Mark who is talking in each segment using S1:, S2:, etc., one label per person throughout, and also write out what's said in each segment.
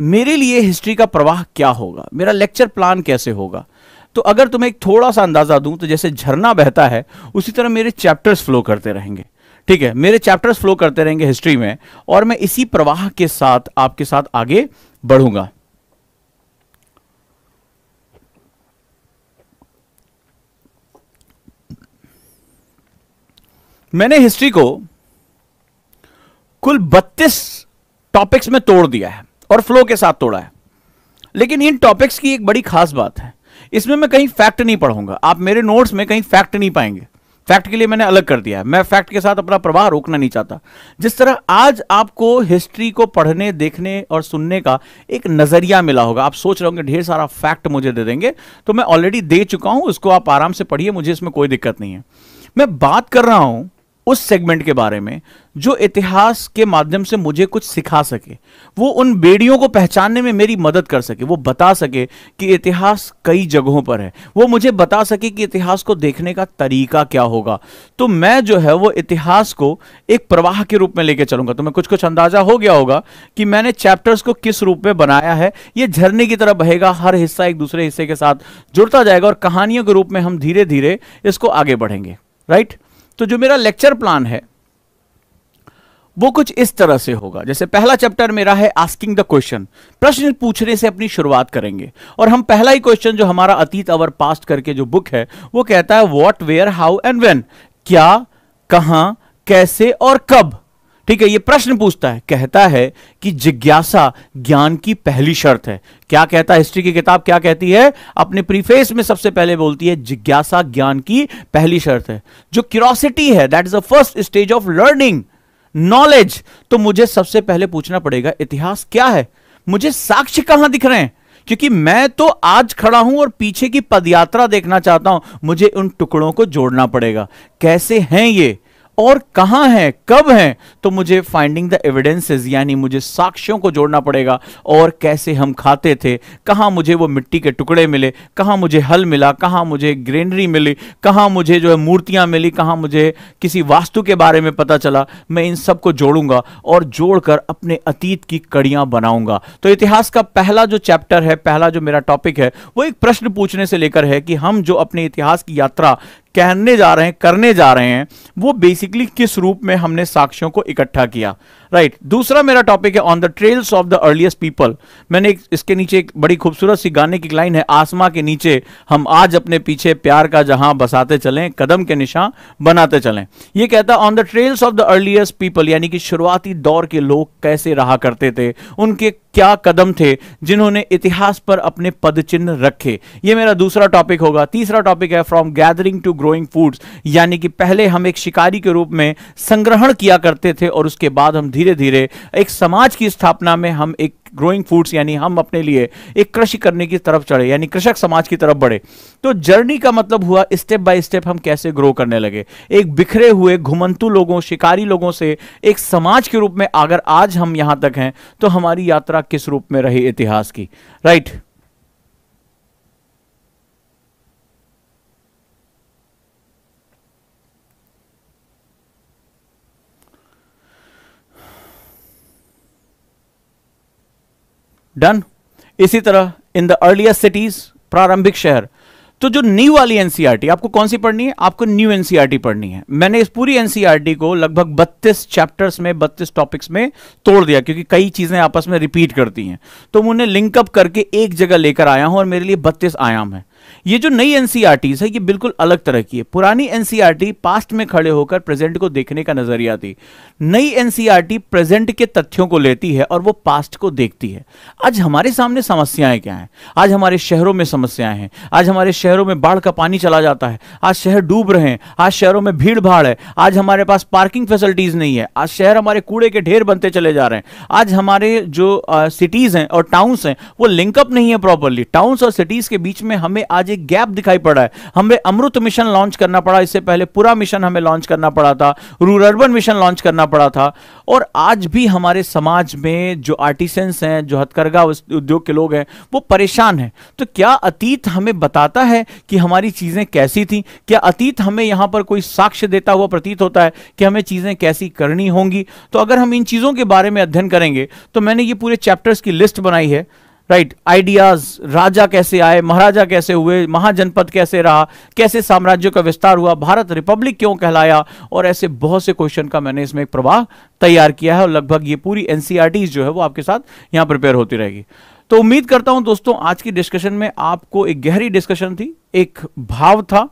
S1: मेरे लिए हिस्ट्री का प्रवाह क्या होगा मेरा लेक्चर प्लान कैसे होगा तो अगर तुम्हें एक थोड़ा सा अंदाजा दूं तो जैसे झरना बहता है उसी तरह मेरे चैप्टर्स फ्लो करते रहेंगे ठीक है मेरे चैप्टर्स फ्लो करते रहेंगे हिस्ट्री में और मैं इसी प्रवाह के साथ आपके साथ आगे बढ़ूंगा मैंने हिस्ट्री को कुल 32 टॉपिक्स में तोड़ दिया है और फ्लो के साथ तोड़ा है लेकिन इन टॉपिक्स की एक बड़ी खास बात है इसमें मैं कहीं फैक्ट नहीं पढ़ूंगा आप मेरे नोट्स में कहीं फैक्ट नहीं पाएंगे फैक्ट के लिए मैंने अलग कर दिया है मैं फैक्ट के साथ अपना प्रवाह रोकना नहीं चाहता जिस तरह आज आपको हिस्ट्री को पढ़ने देखने और सुनने का एक नजरिया मिला होगा आप सोच रहे होंगे ढेर सारा फैक्ट मुझे दे देंगे तो मैं ऑलरेडी दे चुका हूं उसको आप आराम से पढ़िए मुझे इसमें कोई दिक्कत नहीं है मैं बात कर रहा हूं उस सेगमेंट के बारे में जो इतिहास के माध्यम से मुझे कुछ सिखा सके वो उन बेड़ियों को पहचानने में मेरी मदद कर सके वो बता सके कि इतिहास कई जगहों पर है वो मुझे बता सके कि इतिहास को देखने का तरीका क्या होगा तो मैं जो है वो इतिहास को एक प्रवाह के रूप में लेके चलूंगा तो मैं कुछ कुछ अंदाजा हो गया होगा कि मैंने चैप्टर्स को किस रूप में बनाया है ये झरने की तरह बहेगा हर हिस्सा एक दूसरे हिस्से के साथ जुड़ता जाएगा और कहानियों के रूप में हम धीरे धीरे इसको आगे बढ़ेंगे राइट right? तो जो मेरा लेक्चर प्लान है वो कुछ इस तरह से होगा जैसे पहला चैप्टर मेरा है आस्किंग द क्वेश्चन प्रश्न पूछने से अपनी शुरुआत करेंगे और हम पहला ही क्वेश्चन जो हमारा अतीत अवर पास्ट करके जो बुक है वो कहता है what where how and when क्या कहां कैसे और कब ठीक है ये प्रश्न पूछता है कहता है कि जिज्ञासा ज्ञान की पहली शर्त है क्या कहता है हिस्ट्री की किताब क्या कहती है अपने प्रीफेस में सबसे पहले बोलती है जिज्ञासा ज्ञान की पहली शर्त है जो क्यूरोसिटी है that is the first stage of learning knowledge तो मुझे सबसे पहले पूछना पड़ेगा इतिहास क्या है मुझे साक्ष्य कहां दिख रहे हैं क्योंकि मैं तो आज खड़ा हूं और पीछे की पदयात्रा देखना चाहता हूं मुझे उन टुकड़ों को जोड़ना पड़ेगा कैसे हैं ये और कहाँ हैं कब हैं तो मुझे फाइंडिंग द एविडेंसेस यानी मुझे साक्ष्यों को जोड़ना पड़ेगा और कैसे हम खाते थे कहाँ मुझे वो मिट्टी के टुकड़े मिले कहाँ मुझे हल मिला कहाँ मुझे ग्रेनरी मिली कहाँ मुझे जो है मूर्तियाँ मिली कहाँ मुझे किसी वास्तु के बारे में पता चला मैं इन सबको जोड़ूंगा और जोड़कर अपने अतीत की कड़ियाँ बनाऊंगा तो इतिहास का पहला जो चैप्टर है पहला जो मेरा टॉपिक है वो एक प्रश्न पूछने से लेकर है कि हम जो अपने इतिहास की यात्रा कहने जा रहे हैं करने जा रहे हैं वो बेसिकली किस रूप में हमने साक्ष्यों को इकट्ठा किया राइट right. दूसरा मेरा टॉपिक है on the trails of the earliest people मैंने एक, इसके नीचे एक बड़ी खूबसूरत सी गाने की लाइन है आसमा के नीचे हम आज अपने पीछे प्यार का जहां बसाते चलें कदम के निशान बनाते चलें ये कहता on the trails of the earliest people यानी कि शुरुआती दौर के लोग कैसे रहा करते थे उनके क्या कदम थे जिन्होंने इतिहास पर अपने पदचिन्ह रखे ये मेरा दूसरा टॉपिक होगा तीसरा टॉपिक है from gathering to growing foods यानी कि पहले हम एक शिकारी के रूप में संग्रहण किया करते थे और उसके बाद हम धीरे धीरे एक समाज की स्थापना में हम एक ग्रोइंग फूड्स यानी हम अपने लिए एक कृषि करने की तरफ चढ़े यानी कृषक समाज की तरफ बढ़े तो जर्नी का मतलब हुआ स्टेप बाय स्टेप हम कैसे ग्रो करने लगे एक बिखरे हुए घुमंतु लोगों शिकारी लोगों से एक समाज के रूप में अगर आज हम यहां तक हैं तो हमारी यात्रा किस रूप में रही इतिहास की राइट right. डन इसी तरह इन द अर्लियस्ट सिटीज प्रारंभिक शहर तो जो न्यू वाली एनसीईआरटी e आपको कौन सी पढ़नी है आपको न्यू एनसीईआरटी e पढ़नी है मैंने इस पूरी एनसीईआरटी e को लगभग 32 चैप्टर्स में 32 टॉपिक्स में तोड़ दिया क्योंकि कई चीजें आपस में रिपीट करती हैं तो मैं उन्हें लिंकअप करके एक जगह लेकर आया हूं और मेरे लिए 32 आयाम है ये जो नई एनसीआरटीज e है ये बिल्कुल अलग तरह की है पुरानी एनसीआरटी e पास्ट में खड़े होकर प्रेजेंट को देखने का नजरिया थी नई एनसीआरटी e प्रेजेंट के तथ्यों को लेती है और वो पास्ट को देखती है आज हमारे सामने समस्याएं क्या हैं आज हमारे शहरों में समस्याएं हैं आज हमारे शहरों में बाढ़ का पानी चला जाता है आज शहर डूब रहे हैं आज शहरों में भीड़ भाड़ है आज हमारे पास पार्किंग फैसिलिटीज नहीं है आज शहर हमारे कूड़े के ढेर बनते चले जा रहे हैं आज हमारे जो सिटीज हैं और टाउन्स हैं वो लिंकअप नहीं है प्रॉपरली टाउन्स और सिटीज के बीच में हमें आज एक गैप दिखाई पड़ा है हमें अमृत मिशन लॉन्च करना पड़ा इससे पहले पूरा मिशन हमें लॉन्च करना पड़ा था रूर अर्बन मिशन लॉन्च करना पड़ा था और आज भी हमारे समाज में जो आर्टिसेंस हैं जो हथकरघा उद्योग के लोग हैं वो परेशान हैं तो क्या अतीत हमें बताता है कि हमारी चीज़ें कैसी थी क्या अतीत हमें यहां पर कोई साक्ष्य देता हुआ प्रतीत होता है कि हमें चीज़ें कैसी करनी होंगी तो अगर हम इन चीज़ों के बारे में अध्ययन करेंगे तो मैंने ये पूरे चैप्टर्स की लिस्ट बनाई है राइट right, आइडियाज राजा कैसे आए महाराजा कैसे हुए महाजनपद कैसे रहा कैसे साम्राज्यों का विस्तार हुआ भारत रिपब्लिक क्यों कहलाया और ऐसे बहुत से क्वेश्चन का मैंने इसमें एक प्रवाह तैयार किया है और लगभग ये पूरी एनसीआरटी e जो है वो आपके साथ यहाँ प्रिपेयर होती रहेगी तो उम्मीद करता हूं दोस्तों आज की डिस्कशन में आपको एक गहरी डिस्कशन थी एक भाव था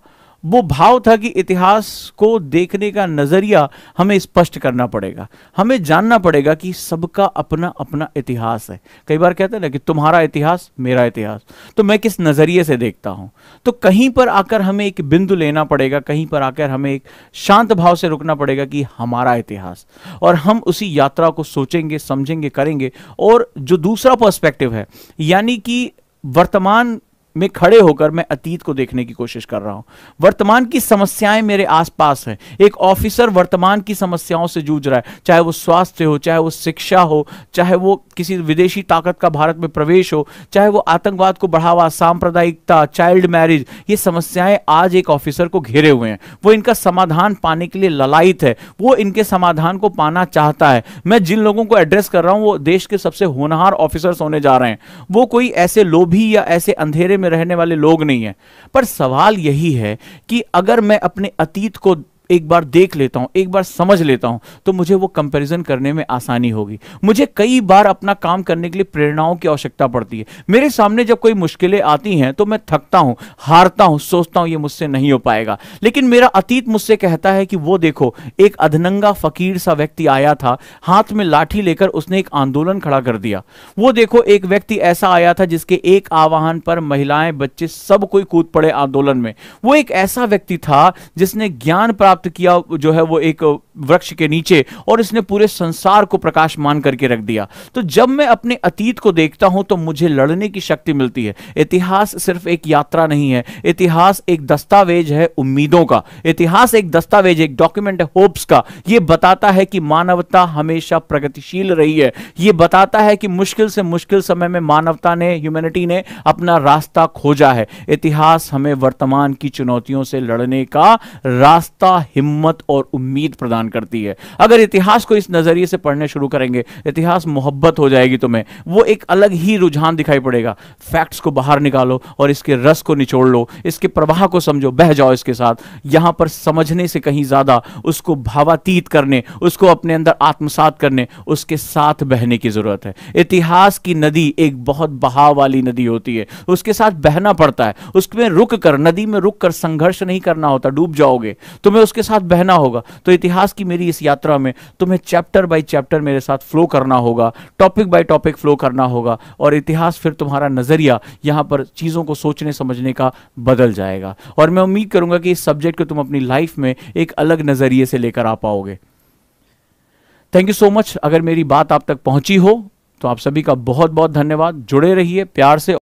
S1: वो भाव था कि इतिहास को देखने का नजरिया हमें स्पष्ट करना पड़ेगा हमें जानना पड़ेगा कि सबका अपना अपना इतिहास है कई बार कहते हैं ना कि तुम्हारा इतिहास मेरा इतिहास तो मैं किस नजरिए से देखता हूं तो कहीं पर आकर हमें एक बिंदु लेना पड़ेगा कहीं पर आकर हमें एक शांत भाव से रुकना पड़ेगा कि हमारा इतिहास और हम उसी यात्रा को सोचेंगे समझेंगे करेंगे और जो दूसरा पर्सपेक्टिव है यानी कि वर्तमान में खड़े होकर मैं अतीत को देखने की कोशिश कर रहा हूं वर्तमान की समस्याएं मेरे आसपास हैं एक ऑफिसर वर्तमान की समस्याओं से जूझ रहा है चाहे वो स्वास्थ्य हो चाहे वो शिक्षा हो चाहे वो किसी विदेशी ताकत का भारत में प्रवेश हो चाहे वो आतंकवाद को बढ़ावा सांप्रदायिकता चाइल्ड मैरिज ये समस्याएं आज एक ऑफिसर को घेरे हुए हैं वो इनका समाधान पाने के लिए ललायित है वो इनके समाधान को पाना चाहता है मैं जिन लोगों को एड्रेस कर रहा हूं वो देश के सबसे होनहार ऑफिसर्स होने जा रहे हैं वो कोई ऐसे लोभी या ऐसे अंधेरे में रहने वाले लोग नहीं है पर सवाल यही है कि अगर मैं अपने अतीत को एक बार देख लेता हूं एक बार समझ लेता हूं तो मुझे वो कंपैरिजन करने में आसानी होगी मुझे कई बार अपना काम करने के लिए प्रेरणाओं की आवश्यकता पड़ती है मेरे सामने जब कोई मुश्किलें आती हैं तो मैं थकता हूं हारता हूं सोचता हूँ ये मुझसे नहीं हो पाएगा लेकिन मेरा अतीत मुझसे कहता है कि वो देखो एक अधनंगा फकीर सा व्यक्ति आया था हाथ में लाठी लेकर उसने एक आंदोलन खड़ा कर दिया वो देखो एक व्यक्ति ऐसा आया था जिसके एक आवाहन पर महिलाएं बच्चे सब कोई कूद पड़े आंदोलन में वो एक ऐसा व्यक्ति था जिसने ज्ञान प्राप्त प्राप्त किया जो है वो एक वृक्ष के नीचे और इसने पूरे संसार को प्रकाश मान करके रख दिया तो जब मैं अपने अतीत को देखता हूं तो मुझे लड़ने की शक्ति मिलती है इतिहास सिर्फ एक यात्रा नहीं है इतिहास एक दस्तावेज है उम्मीदों का इतिहास एक दस्तावेज एक डॉक्यूमेंट है होप्स का यह बताता है कि मानवता हमेशा प्रगतिशील रही है यह बताता है कि मुश्किल से मुश्किल समय में मानवता ने ह्यूमेनिटी ने अपना रास्ता खोजा है इतिहास हमें वर्तमान की चुनौतियों से लड़ने का रास्ता हिम्मत और उम्मीद प्रदान प्रदान करती है अगर इतिहास को इस नज़रिए से पढ़ने शुरू करेंगे इतिहास मोहब्बत हो जाएगी तुम्हें वो एक अलग ही रुझान दिखाई पड़ेगा फैक्ट्स को बाहर निकालो और इसके रस को निचोड़ लो इसके प्रवाह को समझो बह जाओ इसके साथ यहां पर समझने से कहीं ज़्यादा उसको भावातीत करने उसको अपने अंदर आत्मसात करने उसके साथ बहने की ज़रूरत है इतिहास की नदी एक बहुत बहाव वाली नदी होती है उसके साथ बहना पड़ता है उसमें रुक कर नदी में रुक कर संघर्ष नहीं करना होता डूब जाओगे तुम्हें उसके साथ बहना होगा तो इतिहास की मेरी इस यात्रा में तुम्हें चैप्टर बाय चैप्टर मेरे साथ फ्लो करना होगा टॉपिक बाय टॉपिक फ्लो करना होगा और इतिहास फिर तुम्हारा नज़रिया यहां पर चीज़ों को सोचने समझने का बदल जाएगा और मैं उम्मीद करूंगा कि इस सब्जेक्ट को तुम अपनी लाइफ में एक अलग नज़रिए से लेकर आ पाओगे थैंक यू सो मच अगर मेरी बात आप तक पहुंची हो तो आप सभी का बहुत बहुत धन्यवाद जुड़े रहिए प्यार से